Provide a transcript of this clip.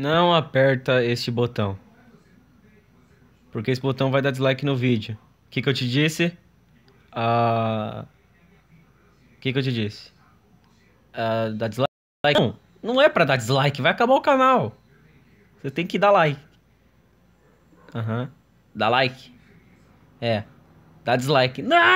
Não aperta este botão. Porque esse botão vai dar dislike no vídeo. O que, que eu te disse? Ah, o que, que eu te disse? Ah, dá dislike? Não, não é pra dar dislike, vai acabar o canal. Você tem que dar like. Aham. Uhum. Dá like. É. Dá dislike. Não!